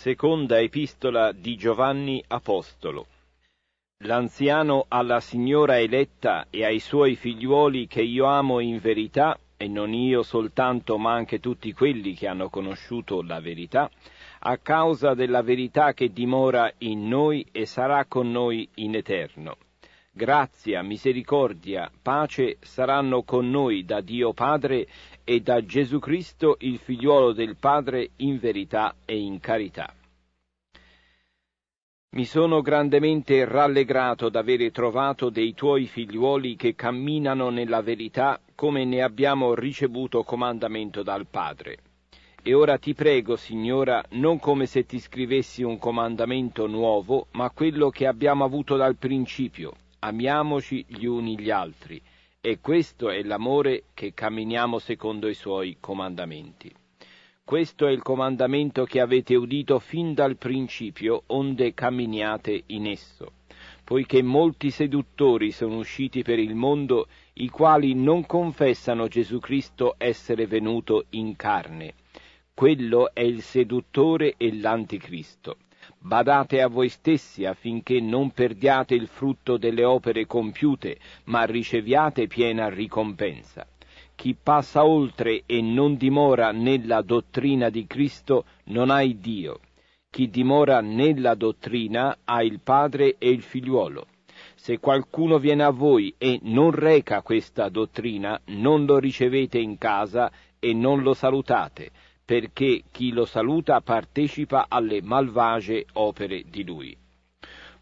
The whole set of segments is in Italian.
Seconda epistola di Giovanni Apostolo. L'anziano alla signora eletta e ai suoi figliuoli che io amo in verità, e non io soltanto ma anche tutti quelli che hanno conosciuto la verità, a causa della verità che dimora in noi e sarà con noi in eterno. Grazia, misericordia, pace saranno con noi da Dio Padre e da Gesù Cristo, il figliuolo del Padre, in verità e in carità. Mi sono grandemente rallegrato d'avere trovato dei tuoi figliuoli che camminano nella verità come ne abbiamo ricevuto comandamento dal Padre. E ora ti prego, Signora, non come se ti scrivessi un comandamento nuovo, ma quello che abbiamo avuto dal principio, Amiamoci gli uni gli altri e questo è l'amore che camminiamo secondo i suoi comandamenti. Questo è il comandamento che avete udito fin dal principio, onde camminiate in esso, poiché molti seduttori sono usciti per il mondo, i quali non confessano Gesù Cristo essere venuto in carne. Quello è il seduttore e l'anticristo. Badate a voi stessi affinché non perdiate il frutto delle opere compiute, ma riceviate piena ricompensa. Chi passa oltre e non dimora nella dottrina di Cristo non ha il Dio. Chi dimora nella dottrina ha il Padre e il Figliuolo. Se qualcuno viene a voi e non reca questa dottrina, non lo ricevete in casa e non lo salutate, perché chi lo saluta partecipa alle malvagie opere di lui.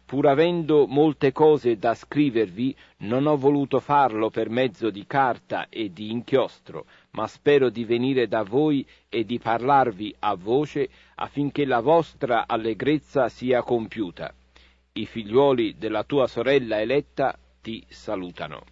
Pur avendo molte cose da scrivervi, non ho voluto farlo per mezzo di carta e di inchiostro, ma spero di venire da voi e di parlarvi a voce affinché la vostra allegrezza sia compiuta. I figliuoli della tua sorella eletta ti salutano.